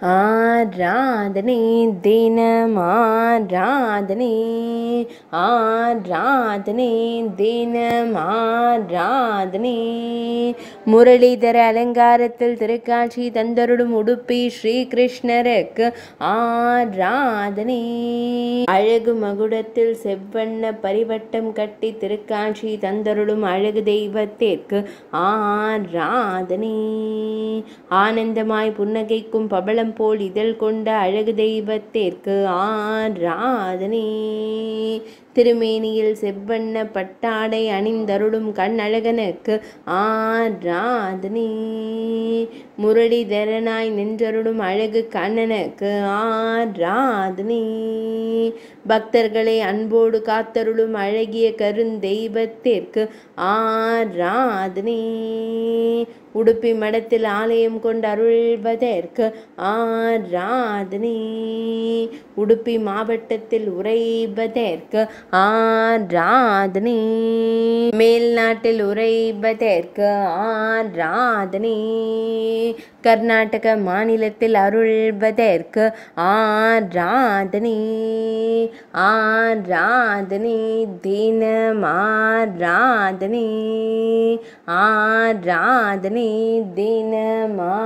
आधनी दिन मा राधनी दिन दीन முரளிதர அலங்காரத்தில் திருக்காட்சி தந்தருடும் உடுப்பி ஸ்ரீகிருஷ்ணருக்கு ஆராதனே அழகு மகுடத்தில் செவ்வண்ண பரிவட்டம் கட்டி திருக்காட்சி தந்தருடும் அழகு தெய்வத்திற்கு ஆராதனே ஆனந்தமாய் புன்னகைக்கும் பபளம் போல் இதழ் கொண்ட அழகு தெய்வத்திற்கு ஆராதனே திருமேனியில் செவ்வண்ண பட்டாடை அணிந்தருளும் கண்ணழகனுக்கு ஆர் முரளி தரனாய் நின்றருடும் அழகு கண்ணனுக்கு ராதனி பக்தர்களை அன்போடு காத்தருளும் அழகிய கருந்தெய்வத்திற்கு ராதனி உடுப்பி மடத்தில் ஆலயம் கொண்டு அருள்வதற்கு ஆராதனி உடுப்பி மாவட்டத்தில் உரைபதற்கு ஆராதனை மேல்நாட்டில் உரைவதற்கு ஆராதனி கர்நாடக மாநிலத்தில் அருள்வதற்கு ஆராதனி ஆராதனி தீனமாராதனி ஆராதனி ी दीन मा